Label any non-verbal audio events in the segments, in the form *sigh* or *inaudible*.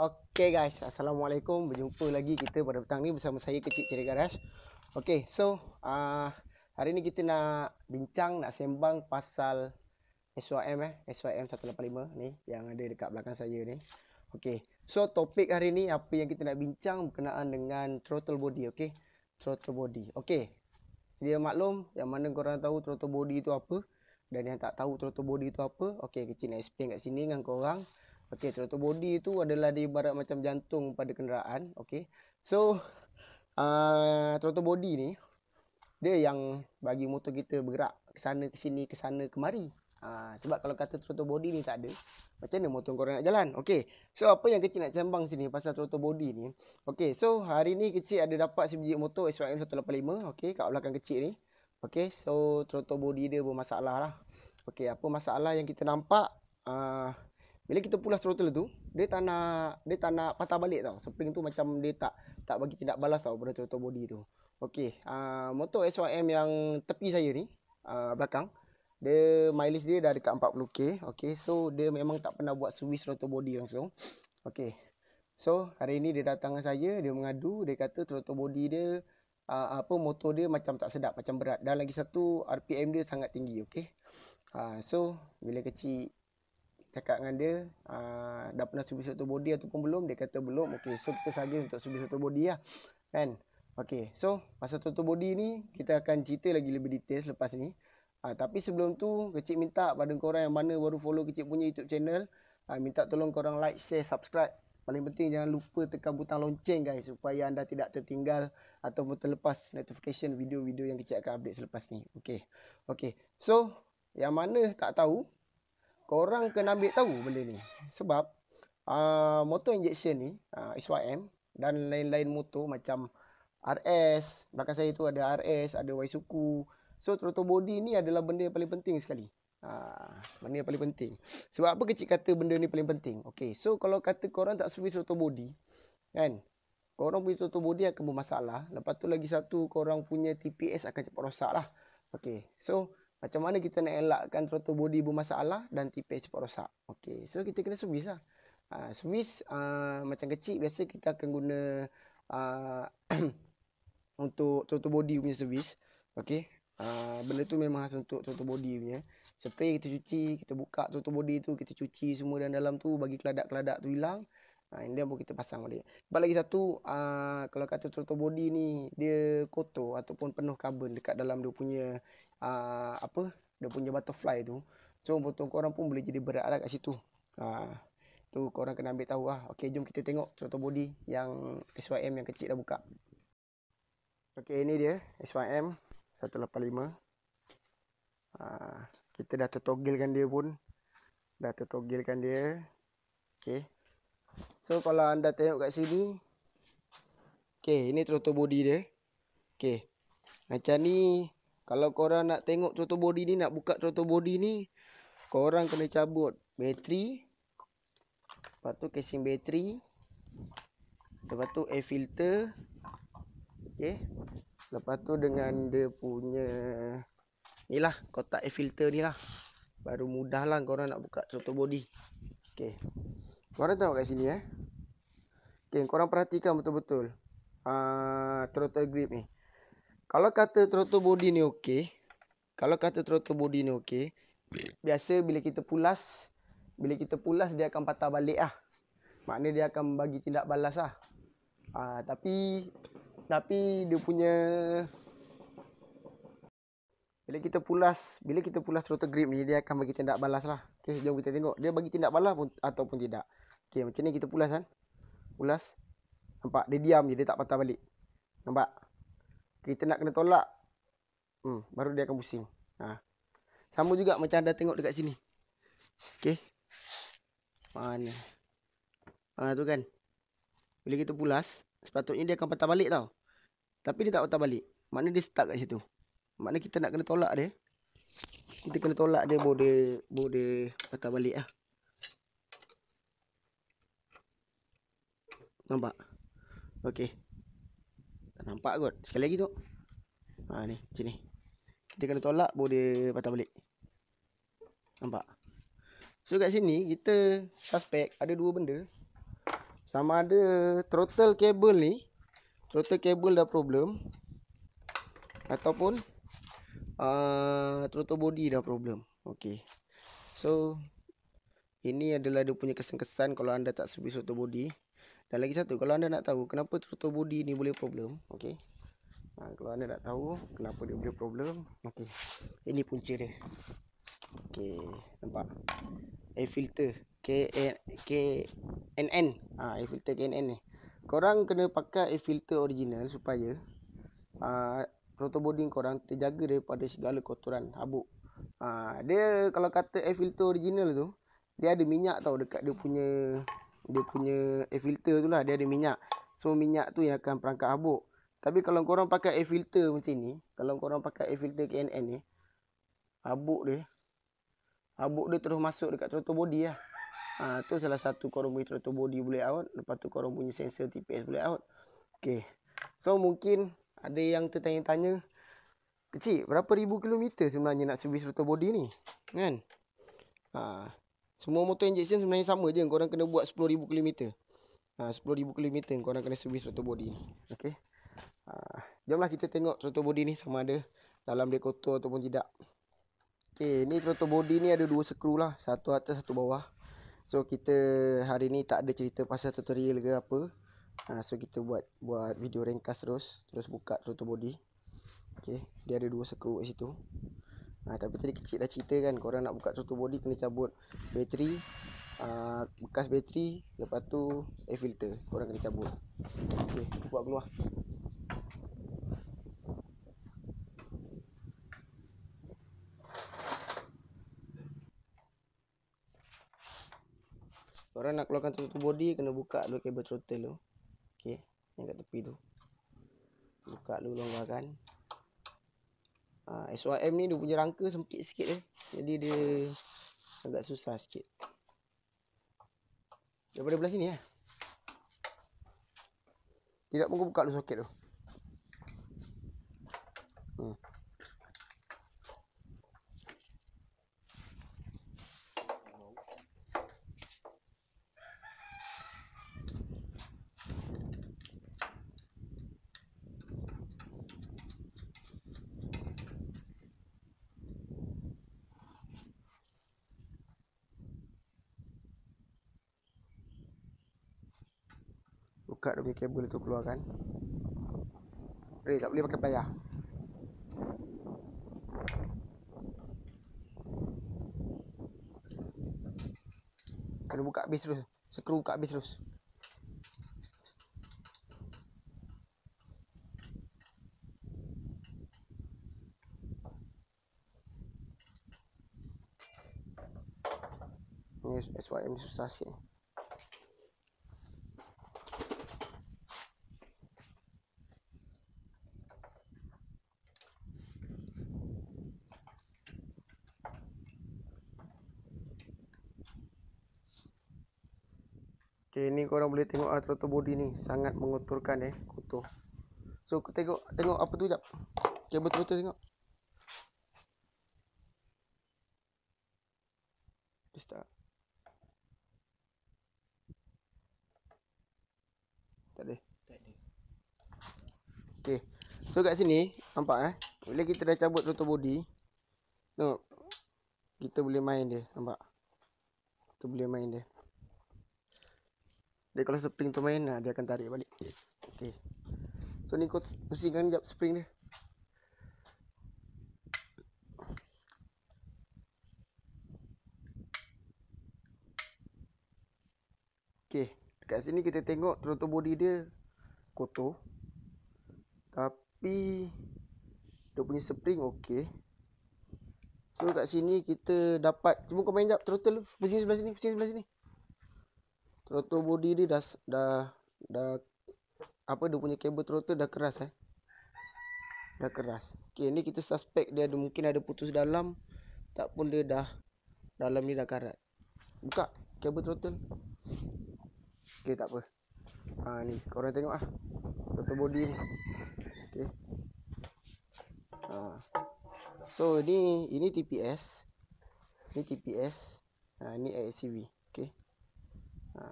Okay guys, Assalamualaikum Berjumpa lagi kita pada petang ni bersama saya Kecik ceri Garas Okay, so uh, Hari ni kita nak bincang, nak sembang pasal SYM eh, SYM 185 ni Yang ada dekat belakang saya ni Okay, so topik hari ni apa yang kita nak bincang berkenaan dengan throttle body, okay Throttle body, okay Jadi maklum yang mana korang tahu throttle body tu apa Dan yang tak tahu throttle body tu apa Okay, kecil nak explain kat sini dengan korang Okey, contoh body tu adalah di barat macam jantung pada kenderaan. Okey. So, uh, ah, throttle body ni, dia yang bagi motor kita bergerak ke sana, ke sini, ke sana, kemari. Uh, ah, sebab kalau kata throttle body ni tak ada, macam mana motor korang nak jalan? Okey. So, apa yang kecil nak sembang sini pasal throttle body ni? Okey. So, hari ni kecil ada dapat sebiji motor SYM 185. Okey, kat belakang kecil ni. Okey. So, throttle body dia bermasalah lah. Okey, apa masalah yang kita nampak? Uh, bila kita pulas throttle tu, dia tak nak dia tak nak patah balik tau. Spring tu macam dia tak tak bagi tindak balas tau pada throttle body tu. Okey, uh, motor SYM yang tepi saya ni uh, belakang dia mileage dia dah dekat 40k. Okey, so dia memang tak pernah buat Swiss throttle body langsung. Okey. So, hari ni dia datang dengan saya, dia mengadu, dia kata throttle body dia uh, apa motor dia macam tak sedap, macam berat dan lagi satu RPM dia sangat tinggi, okey. Uh, so, bila kecil cakap dengan dia uh, dah pernah subi satu body ataupun belum dia kata belum okey so kita saja untuk subi satu body lah kan okey so pasal satu body ni kita akan cerita lagi lebih detail lepas ni uh, tapi sebelum tu Kecik minta pada korang yang mana baru follow Kecik punya YouTube channel uh, minta tolong korang like share subscribe Paling penting jangan lupa tekan butang lonceng guys supaya anda tidak tertinggal ataupun terlepas notification video-video yang Kecik akan update selepas ni. Okey. Okey. So, yang mana tak tahu, korang kena ambil tahu benda ni. Sebab uh, motor injection ni, uh, ah, SYM dan lain-lain motor macam RS, belakang saya tu ada RS, ada y So, throttle body ni adalah benda yang paling penting sekali. Ha, benda yang paling penting. Sebab apa kecil kata benda ni paling penting? Okay, so kalau kata korang tak servis throttle body, kan? Korang punya throttle body akan bermasalah. Lepas tu lagi satu, korang punya TPS akan cepat rosak lah. Okay, so macam mana kita nak elakkan throttle body bermasalah dan tipe cepat rosak. Okey, so kita kena servis lah. Uh, servis uh, macam kecil biasa kita akan guna uh, *clears throat* untuk throttle body punya servis. Okey, uh, benda tu memang khas untuk throttle body punya. Spray kita cuci, kita buka throttle body tu, kita cuci semua dan dalam tu bagi keladak-keladak tu hilang. Ha, dia baru kita pasang balik. Sebab lagi satu, aa, kalau kata throttle body ni, dia kotor ataupun penuh karbon dekat dalam dia punya uh, apa dia punya butterfly tu so betul orang pun boleh jadi berat lah kat situ ha, tu korang kena ambil tahu lah ok jom kita tengok contoh body yang SYM yang kecil dah buka ok ini dia SYM 185 ah ha, kita dah tertoggilkan dia pun dah tertoggilkan dia ok so kalau anda tengok kat sini ok ini throttle body dia ok macam ni kalau korang nak tengok throttle body ni, nak buka throttle body ni, korang kena cabut bateri. Lepas tu casing bateri. Lepas tu air filter. okay, Lepas tu dengan dia punya ni lah kotak air filter ni lah. Baru mudah lah korang nak buka throttle body. Okay, Korang tengok kat sini eh. Okay, korang perhatikan betul-betul. Ah, -betul, uh, throttle grip ni. Kalau kata throttle body ni okey, kalau kata throttle body ni okey, biasa bila kita pulas, bila kita pulas dia akan patah balik ah. Maknanya dia akan bagi tindak balas lah. Ah, tapi tapi dia punya bila kita pulas, bila kita pulas throttle grip ni dia akan bagi tindak balas lah. Okey, jom kita tengok dia bagi tindak balas pun, ataupun tidak. Okey, macam ni kita pulas kan. Pulas. Nampak dia diam je, dia tak patah balik. Nampak? kita nak kena tolak hmm, baru dia akan pusing ha. sama juga macam anda tengok dekat sini okey mana ah ha, tu kan bila kita pulas sepatutnya dia akan patah balik tau tapi dia tak patah balik makna dia stuck kat situ makna kita nak kena tolak dia kita kena tolak dia baru dia baru dia patah balik ah nampak okey Nampak kot. Sekali lagi tu. Ha ni, sini. Kita kena tolak baru dia patah balik. Nampak? So kat sini kita suspect ada dua benda. Sama ada throttle cable ni, throttle cable dah problem ataupun a uh, throttle body dah problem. Okey. So ini adalah dia punya kesan-kesan kalau anda tak servis throttle body. Dan lagi satu, kalau anda nak tahu kenapa struktur body ni boleh problem, okey. Ha, kalau anda nak tahu kenapa dia boleh problem, okey. Ini punca dia. Okey, nampak. Air filter K K N N. Ha, air filter K N N ni. Korang kena pakai air filter original supaya ha, Proto body korang terjaga daripada segala kotoran, habuk. Ha, dia kalau kata air filter original tu, dia ada minyak tau dekat dia punya dia punya air filter tu lah dia ada minyak so minyak tu yang akan perangkat habuk tapi kalau korang pakai air filter macam ni kalau korang pakai air filter KNN ni habuk dia habuk dia terus masuk dekat trotto body lah ha, tu salah satu korang punya trotto body boleh out lepas tu korang punya sensor TPS boleh out ok so mungkin ada yang tertanya-tanya kecil berapa ribu kilometer sebenarnya nak servis trotto body ni kan Ah, semua motor injection sebenarnya sama je Korang kena buat 10,000 km ha, 10,000 km korang kena servis rotor body ni okay. ha, Jomlah kita tengok rotor body ni sama ada Dalam dia kotor ataupun tidak Okay, ni rotor body ni ada dua skru lah Satu atas, satu bawah So, kita hari ni tak ada cerita pasal tutorial ke apa ha, So, kita buat buat video ringkas terus Terus buka rotor body Okay, dia ada dua skru kat situ ha, Tapi tadi kecil dah cerita kan Korang nak buka satu body Kena cabut bateri uh, Bekas bateri Lepas tu air filter Korang kena cabut Okay, aku buat keluar Korang nak keluarkan satu body Kena buka dulu kabel throttle tu Okay, yang kat tepi tu Buka dulu longgarkan Ha, ah, SYM ni dia punya rangka sempit sikit eh. Jadi dia agak susah sikit. Daripada belah sini lah. Eh? Tidak pun buka dulu soket tu. buka dia punya kabel tu keluarkan Eh tak boleh pakai payah Kena buka habis terus Sekru buka habis terus Ini SYM susah sikit seluruh body ni sangat menguturkan eh kutu. So aku tengok tengok apa tu jap. Okey betul-betul tengok. Bista. Tak ada. Tak ada. Okey. So kat sini nampak eh bila kita dah cabut seluruh body tengok kita boleh main dia nampak. Kita boleh main dia. Dia kalau spring tu main ah, dia akan tarik balik. Okey. So ni kot pusingkan jap spring dia. Okey, dekat sini kita tengok trotto body dia kotor. Tapi dia punya spring okey. So kat sini kita dapat cuba kau main jap throttle pusing sebelah sini pusing sebelah sini Trotor bodi dia dah dah dah apa dia punya kabel trotor dah keras eh. Dah keras. Okey, ni kita suspek dia ada mungkin ada putus dalam tak pun dia dah dalam ni dah karat. Buka kabel trotor. Okey, tak apa. Ha ni, korang tengok ah. Trotor bodi ni. Okey. Ha. So ini, ini TPS. Ini TPS. Ha ni ACV. Ah, Okey ha.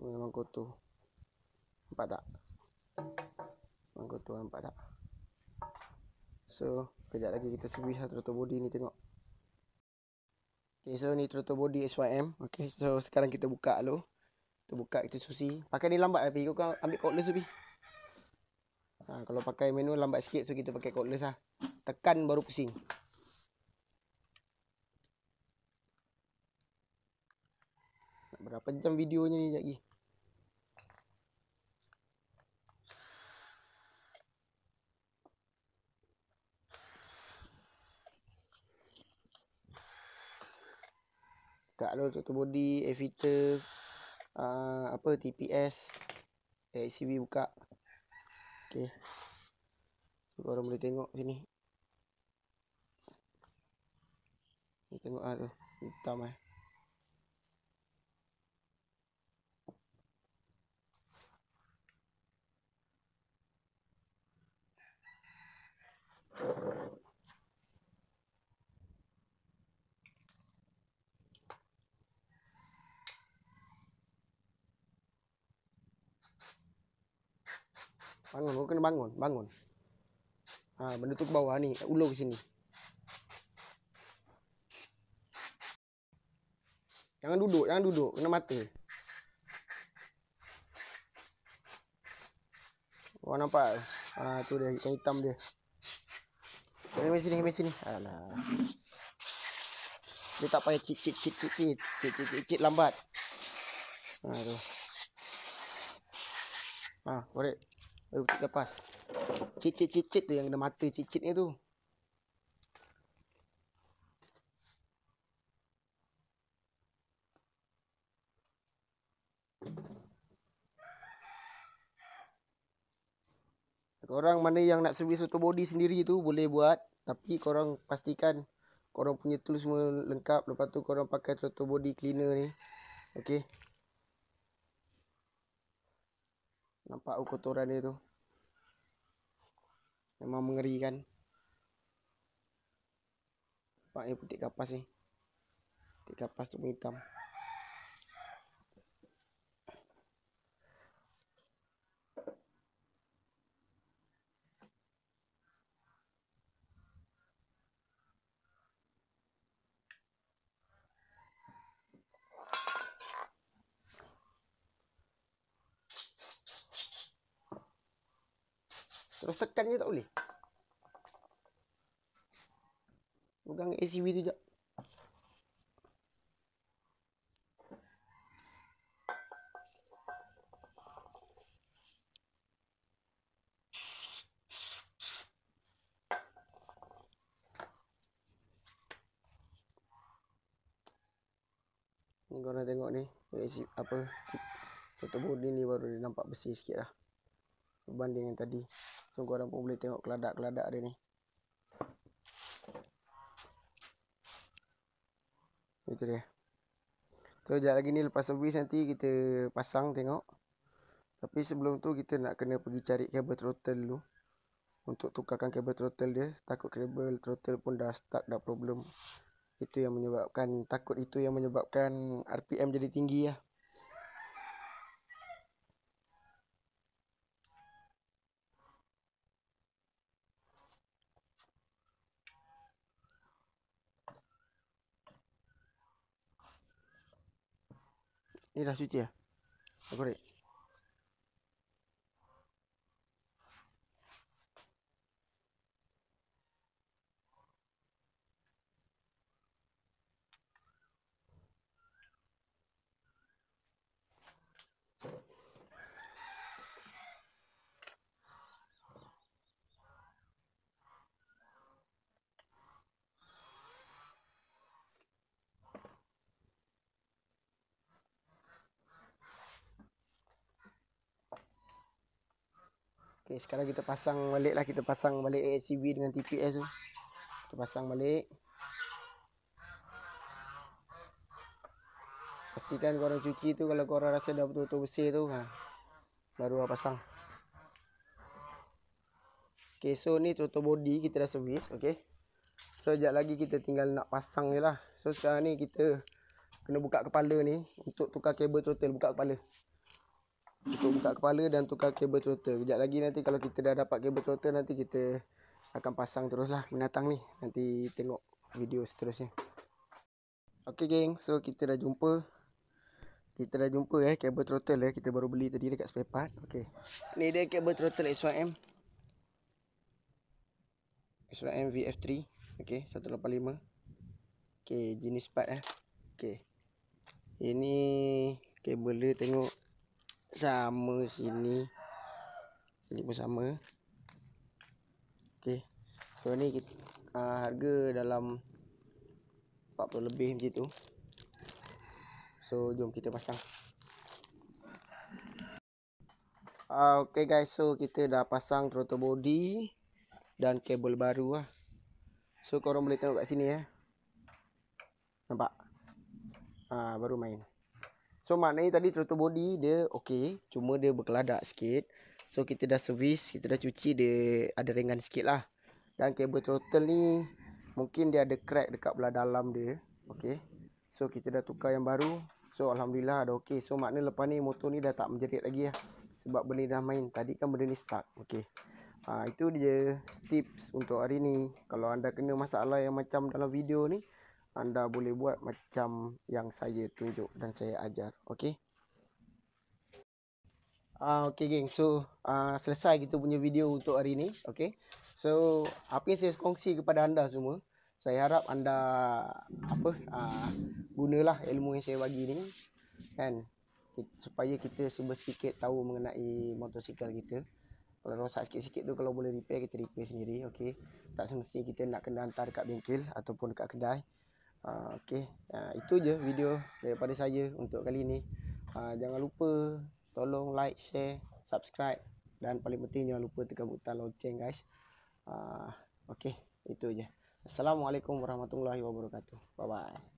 Oh, memang kotor Nampak tak? Memang kotor nampak tak? So, kejap lagi kita servis lah trotter body ni tengok Okay, so ni trotter body SYM Okay, so sekarang kita buka dulu Kita buka, kita susi Pakai ni lambat tapi, lah, kau kan ambil cordless tu ha, Kalau pakai menu lambat sikit, so kita pakai cordless lah Tekan baru pusing Berapa jam videonya ni lagi? Tak Lul tutup body, air uh, apa TPS, ACV buka. Okey. So, korang boleh tengok sini. Ni tengok ah tu, hitam Eh. Bangun, kena bangun, bangun. Ha, benda tu ke bawah ni, ulur ke sini. Jangan duduk, jangan duduk, kena mati. Kau nampak? Ha, tu dia, ikan hitam dia. Ini Ambil sini, ambil sini. Alah. Dia tak payah cicit, cicit, cicit, cicit, cicit cit cit cit, cit lambat. Aduh. Ha, boleh. Eh, lepas. Cicit, cicit, tu yang kena mata cicit ni tu. Korang mana yang nak servis auto body sendiri tu boleh buat Tapi korang pastikan korang punya tool semua lengkap Lepas tu korang pakai auto body cleaner ni Ok Nampak kotoran dia tu Memang mengerikan Nampak ni putih kapas ni Putih kapas tu hitam esse vídeo de... Korang tengok ni apa Foto bodi ni baru dia nampak besi sikit lah Berbanding yang tadi So orang pun boleh tengok keladak-keladak dia ni Itu dia. So, sekejap lagi ni lepas servis nanti kita pasang tengok. Tapi sebelum tu kita nak kena pergi cari kabel throttle dulu. Untuk tukarkan kabel throttle dia. Takut kabel throttle pun dah stuck, dah problem. Itu yang menyebabkan, takut itu yang menyebabkan RPM jadi tinggi lah. Ni dah suci lah. Aku rek. Okey, sekarang kita pasang baliklah kita pasang balik ACV dengan TPS tu. Kita pasang balik. Pastikan korang cuci tu kalau korang rasa dah betul-betul bersih tu ha. Baru lah pasang. Okey, so ni total body kita dah servis, okey. So sekejap lagi kita tinggal nak pasang je lah. So sekarang ni kita kena buka kepala ni untuk tukar kabel total buka kepala untuk buka kepala dan tukar kabel throttle. Kejap lagi nanti kalau kita dah dapat kabel throttle nanti kita akan pasang teruslah binatang ni. Nanti tengok video seterusnya. Okey geng, so kita dah jumpa kita dah jumpa eh kabel throttle eh kita baru beli tadi dekat spare part. okay. Ni dia kabel throttle SYM. SYM VF3. Okey, 185. Okey, jenis part eh. Okey. Ini kabel dia tengok sama sini sini pun sama Okay, so ni kita, uh, harga dalam 40 lebih macam tu so jom kita pasang uh, okey guys so kita dah pasang throttle body dan kabel baru lah so korang boleh tengok kat sini ya eh. nampak uh, baru main So maknanya tadi throttle body dia okey, cuma dia berkeladak sikit. So kita dah servis, kita dah cuci dia ada ringan sikit lah. Dan kabel throttle ni mungkin dia ada crack dekat belah dalam dia. Okey. So kita dah tukar yang baru. So alhamdulillah dah okey. So maknanya lepas ni motor ni dah tak menjerit lagi lah. Sebab benda dah main. Tadi kan benda ni stuck Okey. Ha, ah, itu dia tips untuk hari ni. Kalau anda kena masalah yang macam dalam video ni anda boleh buat macam yang saya tunjuk dan saya ajar okey ah uh, okey geng so uh, selesai kita punya video untuk hari ni okey so apa yang saya kongsi kepada anda semua saya harap anda apa uh, gunalah ilmu yang saya bagi ni kan supaya kita semua sikit tahu mengenai motosikal kita kalau rosak sikit-sikit tu kalau boleh repair kita repair sendiri okey tak semestinya kita nak kena hantar dekat bengkel ataupun dekat kedai Ah, okey uh, itu je video daripada saya untuk kali ini. uh, ah, jangan lupa tolong like share subscribe dan paling penting jangan lupa tekan butang lonceng guys uh, okey itu je assalamualaikum warahmatullahi wabarakatuh bye bye